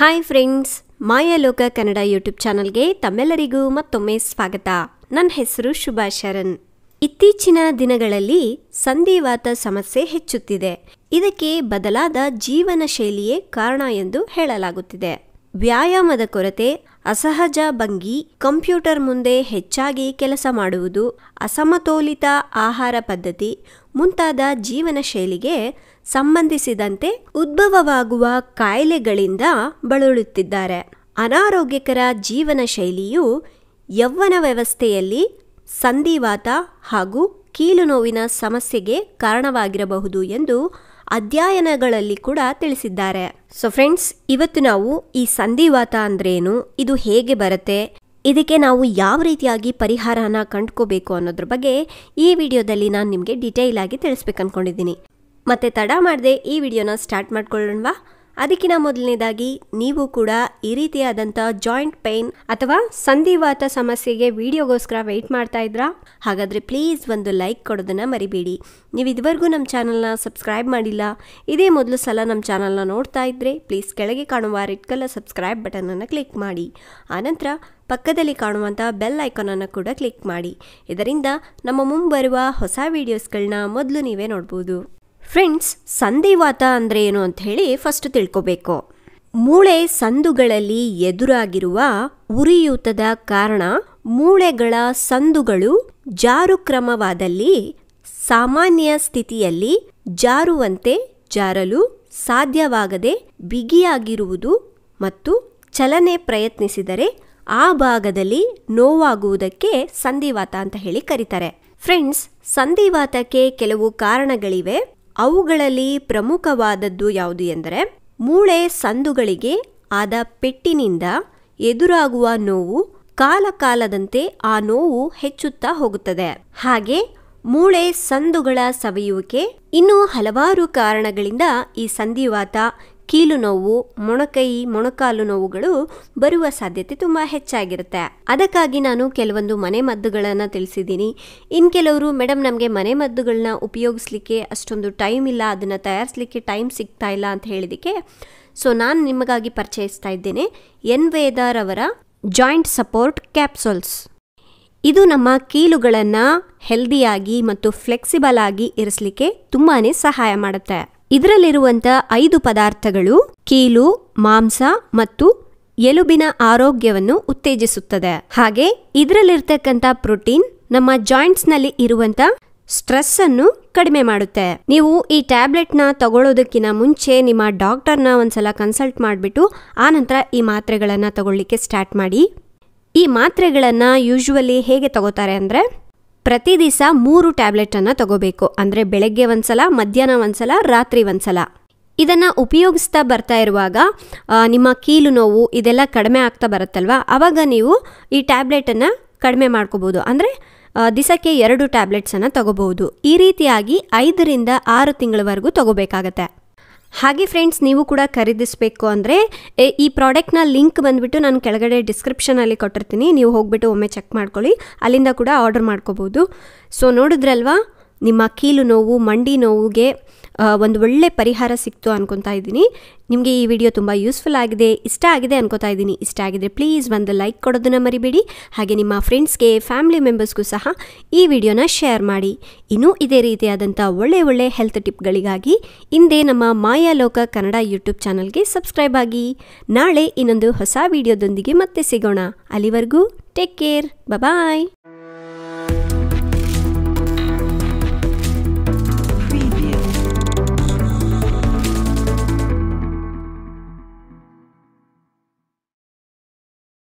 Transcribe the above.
hi friends ಲೋಕ Kannada YouTube ಚಾನಲ್ಗೆ ತಮ್ಮೆಲ್ಲರಿಗೂ ಮತ್ತೊಮ್ಮೆ ಸ್ವಾಗತ ನನ್ನ ಹೆಸರು ಶುಭಾ ಶರಣ್ ಇತ್ತೀಚಿನ ದಿನಗಳಲ್ಲಿ ಸಂಧಿವಾತ ಸಮಸ್ಯೆ ಹೆಚ್ಚುತ್ತಿದೆ ಇದಕ್ಕೆ ಬದಲಾದ ಜೀವನ ಶೈಲಿಯೇ ಕಾರಣ ಎಂದು ಹೇಳಲಾಗುತ್ತಿದೆ ವ್ಯಾಯಾಮದ ಕೊರತೆ ಅಸಹಜ ಭಂಗಿ ಕಂಪ್ಯೂಟರ್ ಮುಂದೆ ಹೆಚ್ಚಾಗಿ ಕೆಲಸ ಮಾಡುವುದು ಅಸಮತೋಲಿತ ಆಹಾರ ಪದ್ಧತಿ ಮುಂತಾದ ಜೀವನ ಶೈಲಿಗೆ ಸಂಬಂಧಿಸಿದಂತೆ ಉದ್ಭವವಾಗುವ ಕಾಯಿಲೆಗಳಿಂದ ಬಳಲುತ್ತಿದ್ದಾರೆ ಅನಾರೋಗ್ಯಕರ ಜೀವನ ಶೈಲಿಯು ಯೌವನ ವ್ಯವಸ್ಥೆಯಲ್ಲಿ ಸಂಧಿವಾತ ಹಾಗೂ ಕೀಲು ನೋವಿನ ಸಮಸ್ಯೆಗೆ ಕಾರಣವಾಗಿರಬಹುದು ಎಂದು ಅಧ್ಯಯನಗಳಲ್ಲಿ ಕೂಡ ತಿಳಿಸಿದ್ದಾರೆ ಸೊ ಫ್ರೆಂಡ್ಸ್ ಇವತ್ತು ನಾವು ಈ ಸಂಧಿವಾತ ಅಂದ್ರೇನು ಇದು ಹೇಗೆ ಬರುತ್ತೆ ಇದಕ್ಕೆ ನಾವು ಯಾವ ರೀತಿಯಾಗಿ ಪರಿಹಾರನ ಕಂಡುಕೋಬೇಕು ಅನ್ನೋದ್ರ ಬಗ್ಗೆ ಈ ವಿಡಿಯೋದಲ್ಲಿ ನಾನು ನಿಮಗೆ ಡೀಟೇಲ್ ಆಗಿ ತಿಳಿಸ್ಬೇಕು ಅನ್ಕೊಂಡಿದ್ದೀನಿ ಮತ್ತೆ ತಡ ಮಾಡದೆ ಈ ವಿಡಿಯೋನ ಸ್ಟಾರ್ಟ್ ಮಾಡ್ಕೊಳ್ಳೋಣವಾ ಅದಕ್ಕಿಂತ ಮೊದಲನೇದಾಗಿ ನೀವು ಕೂಡ ಈ ರೀತಿಯಾದಂಥ ಜಾಯಿಂಟ್ ಪೈನ್ ಅಥವಾ ಸಂಧಿವಾತ ಸಮಸ್ಯೆಗೆ ವಿಡಿಯೋಗೋಸ್ಕರ ವೆಯ್ಟ್ ಮಾಡ್ತಾ ಇದ್ರಾ ಹಾಗಾದರೆ ಪ್ಲೀಸ್ ಒಂದು ಲೈಕ್ ಕೊಡೋದನ್ನು ಮರಿಬೇಡಿ ನೀವು ಇದುವರೆಗೂ ನಮ್ಮ ಚಾನಲ್ನ ಸಬ್ಸ್ಕ್ರೈಬ್ ಮಾಡಿಲ್ಲ ಇದೇ ಮೊದಲು ಸಲ ನಮ್ಮ ಚಾನಲ್ನ ನೋಡ್ತಾ ಇದ್ರೆ ಪ್ಲೀಸ್ ಕೆಳಗೆ ಕಾಣುವ ರೆಡ್ ಕಲರ್ ಸಬ್ಸ್ಕ್ರೈಬ್ ಬಟನನ್ನು ಕ್ಲಿಕ್ ಮಾಡಿ ಆನಂತರ ಪಕ್ಕದಲ್ಲಿ ಕಾಣುವಂಥ ಬೆಲ್ ಐಕಾನನ್ನು ಕೂಡ ಕ್ಲಿಕ್ ಮಾಡಿ ಇದರಿಂದ ನಮ್ಮ ಮುಂಬರುವ ಹೊಸ ವೀಡಿಯೋಸ್ಗಳನ್ನ ಮೊದಲು ನೀವೇ ನೋಡ್ಬೋದು ಫ್ರೆಂಡ್ಸ್ ಸಂಧಿವಾತ ಅಂದರೆ ಏನು ಅಂತ ಹೇಳಿ ಫಸ್ಟ್ ತಿಳ್ಕೋಬೇಕು ಮೂಳೆ ಸಂದುಗಳಲ್ಲಿ ಎದುರಾಗಿರುವ ಉರಿಯೂತದ ಕಾರಣ ಮೂಳೆಗಳ ಸಂದುಗಳು ಜಾರುಕ್ರಮವಾದಲ್ಲಿ ಸಾಮಾನ್ಯ ಸ್ಥಿತಿಯಲ್ಲಿ ಜಾರುವಂತೆ ಜಾರಲು ಸಾಧ್ಯವಾಗದೆ ಬಿಗಿಯಾಗಿರುವುದು ಮತ್ತು ಚಲನೆ ಪ್ರಯತ್ನಿಸಿದರೆ ಆ ಭಾಗದಲ್ಲಿ ನೋವಾಗುವುದಕ್ಕೆ ಸಂಧಿವಾತ ಅಂತ ಹೇಳಿ ಕರೀತಾರೆ ಫ್ರೆಂಡ್ಸ್ ಸಂಧಿವಾತಕ್ಕೆ ಕೆಲವು ಕಾರಣಗಳಿವೆ ಅವುಗಳಲ್ಲಿ ಪ್ರಮುಖವಾದದ್ದು ಯಾವುದು ಎಂದರೆ ಮೂಳೆ ಸಂದುಗಳಿಗೆ ಆದ ಪೆಟ್ಟಿನಿಂದ ಎದುರಾಗುವ ನೋವು ಕಾಲಕಾಲದಂತೆ ಆ ನೋವು ಹೆಚ್ಚುತ್ತಾ ಹೋಗುತ್ತದೆ ಹಾಗೆ ಮೂಳೆ ಸಂದುಗಳ ಸವೆಯುವಿಕೆ ಇನ್ನೂ ಹಲವಾರು ಕಾರಣಗಳಿಂದ ಈ ಸಂಧಿವಾತ ಕೀಲು ನೋವು ಮೊಣಕೈ ಮೊಣಕಾಲು ನೋವುಗಳು ಬರುವ ಸಾಧ್ಯತೆ ತುಂಬ ಹೆಚ್ಚಾಗಿರುತ್ತೆ ಅದಕ್ಕಾಗಿ ನಾನು ಕೆಲವೊಂದು ಮನೆ ಮದ್ದುಗಳನ್ನು ತಿಳಿಸಿದ್ದೀನಿ ಇನ್ನು ಕೆಲವರು ಮೇಡಮ್ ನಮಗೆ ಮನೆ ಮದ್ದುಗಳನ್ನ ಉಪಯೋಗಿಸ್ಲಿಕ್ಕೆ ಅಷ್ಟೊಂದು ಟೈಮ್ ಇಲ್ಲ ಅದನ್ನು ತಯಾರಿಸಲಿಕ್ಕೆ ಟೈಮ್ ಸಿಗ್ತಾ ಇಲ್ಲ ಅಂತ ಹೇಳಿದಕ್ಕೆ ಸೊ ನಾನು ನಿಮಗಾಗಿ ಪರಿಚಯಿಸ್ತಾ ಇದ್ದೇನೆ ಎನ್ ವೇದಾರ್ ಅವರ ಜಾಯಿಂಟ್ ಸಪೋರ್ಟ್ ಕ್ಯಾಪ್ಸೂಲ್ಸ್ ಇದು ನಮ್ಮ ಕೀಲುಗಳನ್ನು ಹೆಲ್ದಿಯಾಗಿ ಮತ್ತು ಫ್ಲೆಕ್ಸಿಬಲ್ ಆಗಿ ಇರಿಸಲಿಕ್ಕೆ ತುಂಬಾ ಸಹಾಯ ಮಾಡುತ್ತೆ ಇದರಲ್ಲಿರುವಂಥ ಐದು ಪದಾರ್ಥಗಳು ಕೀಲು ಮಾಂಸ ಮತ್ತು ಎಲುಬಿನ ಆರೋಗ್ಯವನ್ನು ಉತ್ತೇಜಿಸುತ್ತದೆ ಹಾಗೆ ಇದರಲ್ಲಿರ್ತಕ್ಕಂಥ ಪ್ರೋಟೀನ್ ನಮ್ಮ ಜಾಯಿಂಟ್ಸ್ನಲ್ಲಿ ಇರುವಂಥ ಸ್ಟ್ರೆಸ್ ಅನ್ನು ಕಡಿಮೆ ಮಾಡುತ್ತೆ ನೀವು ಈ ಟ್ಯಾಬ್ಲೆಟ್ನ ತಗೊಳ್ಳೋದಕ್ಕಿಂತ ಮುಂಚೆ ನಿಮ್ಮ ಡಾಕ್ಟರ್ನ ಒಂದ್ಸಲ ಕನ್ಸಲ್ಟ್ ಮಾಡಿಬಿಟ್ಟು ಆನಂತರ ಈ ಮಾತ್ರೆಗಳನ್ನು ತಗೊಳ್ಳಿಕ್ಕೆ ಸ್ಟಾರ್ಟ್ ಮಾಡಿ ಈ ಮಾತ್ರೆಗಳನ್ನು ಯೂಶುವಲಿ ಹೇಗೆ ತಗೋತಾರೆ ಅಂದರೆ ಪ್ರತಿ ದಿವಸ ಮೂರು ಟ್ಯಾಬ್ಲೆಟನ್ನು ತಗೋಬೇಕು ಅಂದರೆ ಬೆಳಗ್ಗೆ ಒಂದ್ಸಲ ಮಧ್ಯಾಹ್ನ ಒಂದ್ಸಲ ರಾತ್ರಿ ಒಂದ್ಸಲ ಇದನ್ನು ಉಪಯೋಗಿಸ್ತಾ ಬರ್ತಾ ಇರುವಾಗ ನಿಮ್ಮ ಕೀಲು ನೋವು ಇದೆಲ್ಲ ಕಡಿಮೆ ಆಗ್ತಾ ಬರುತ್ತಲ್ವ ಆವಾಗ ನೀವು ಈ ಟ್ಯಾಬ್ಲೆಟನ್ನು ಕಡಿಮೆ ಮಾಡ್ಕೋಬೋದು ಅಂದರೆ ದಿಸಕ್ಕೆ ಎರಡು ಟ್ಯಾಬ್ಲೆಟ್ಸನ್ನು ತಗೋಬಹುದು ಈ ರೀತಿಯಾಗಿ ಐದರಿಂದ ಆರು ತಿಂಗಳವರೆಗೂ ತಗೋಬೇಕಾಗತ್ತೆ ಹಾಗೆ ಫ್ರೆಂಡ್ಸ್ ನೀವು ಕೂಡ ಖರೀದಿಸಬೇಕು ಅಂದರೆ ಈ ಪ್ರಾಡಕ್ಟ್ನ ಲಿಂಕ್ ಬಂದುಬಿಟ್ಟು ನಾನು ಕೆಳಗಡೆ ಡಿಸ್ಕ್ರಿಪ್ಷನಲ್ಲಿ ಕೊಟ್ಟಿರ್ತೀನಿ ನೀವು ಹೋಗ್ಬಿಟ್ಟು ಒಮ್ಮೆ ಚೆಕ್ ಮಾಡ್ಕೊಳ್ಳಿ ಅಲ್ಲಿಂದ ಕೂಡ ಆರ್ಡರ್ ಮಾಡ್ಕೋಬೋದು ಸೊ ನೋಡಿದ್ರಲ್ವಾ ನಿಮ್ಮ ಕೀಲು ನೋವು ಮಂಡಿ ನೋವುಗೆ ಒಂದು ಒಳ್ಳೆ ಪರಿಹಾರ ಸಿಕ್ತು ಅನ್ಕೊತಾ ಇದ್ದೀನಿ ನಿಮಗೆ ಈ ವಿಡಿಯೋ ತುಂಬ ಯೂಸ್ಫುಲ್ ಆಗಿದೆ ಇಷ್ಟ ಆಗಿದೆ ಅನ್ಕೋತಾ ಇದ್ದೀನಿ ಇಷ್ಟ ಆಗಿದ್ರೆ ಪ್ಲೀಸ್ ಒಂದು ಲೈಕ್ ಕೊಡೋದನ್ನು ಮರಿಬೇಡಿ ಹಾಗೆ ನಿಮ್ಮ ಫ್ರೆಂಡ್ಸ್ಗೆ ಫ್ಯಾಮಿಲಿ ಮೆಂಬರ್ಸ್ಗೂ ಸಹ ಈ ವಿಡಿಯೋನ ಶೇರ್ ಮಾಡಿ ಇನ್ನೂ ಇದೇ ರೀತಿಯಾದಂಥ ಒಳ್ಳೆ ಒಳ್ಳೆ ಹೆಲ್ತ್ ಟಿಪ್ಗಳಿಗಾಗಿ ಹಿಂದೆ ನಮ್ಮ ಮಾಯಾ ಲೋಕ ಕನ್ನಡ ಯೂಟ್ಯೂಬ್ ಚಾನಲ್ಗೆ ಸಬ್ಸ್ಕ್ರೈಬ್ ಆಗಿ ನಾಳೆ ಇನ್ನೊಂದು ಹೊಸ ವಿಡಿಯೋದೊಂದಿಗೆ ಮತ್ತೆ ಸಿಗೋಣ ಅಲ್ಲಿವರೆಗೂ ಟೇಕ್ ಕೇರ್ ಬಾಯ್